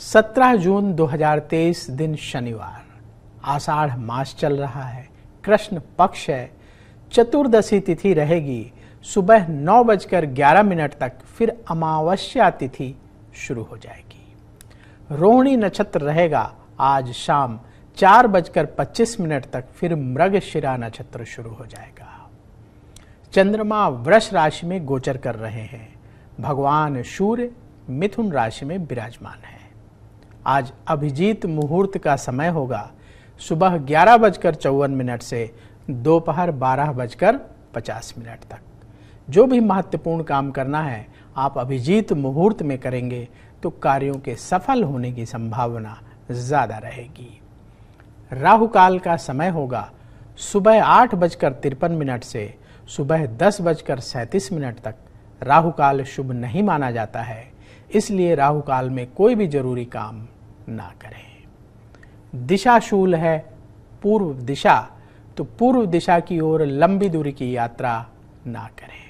17 जून 2023 दिन शनिवार आषाढ़ मास चल रहा है कृष्ण पक्ष है चतुर्दशी तिथि रहेगी सुबह नौ बजकर ग्यारह मिनट तक फिर अमावस्या तिथि शुरू हो जाएगी रोहिणी नक्षत्र रहेगा आज शाम चार बजकर पच्चीस मिनट तक फिर मृगशिरा नक्षत्र शुरू हो जाएगा चंद्रमा वृष राशि में गोचर कर रहे हैं भगवान सूर्य मिथुन राशि में विराजमान है आज अभिजीत मुहूर्त का समय होगा सुबह ग्यारह बजकर चौवन मिनट से दोपहर बारह बजकर पचास मिनट तक जो भी महत्वपूर्ण काम करना है आप अभिजीत मुहूर्त में करेंगे तो कार्यों के सफल होने की संभावना ज़्यादा रहेगी राहु काल का समय होगा सुबह आठ बजकर तिरपन मिनट से सुबह दस बजकर सैंतीस मिनट तक राहु काल शुभ नहीं माना जाता है इसलिए राहु काल में कोई भी जरूरी काम ना करें दिशाशूल है पूर्व दिशा तो पूर्व दिशा की ओर लंबी दूरी की यात्रा ना करें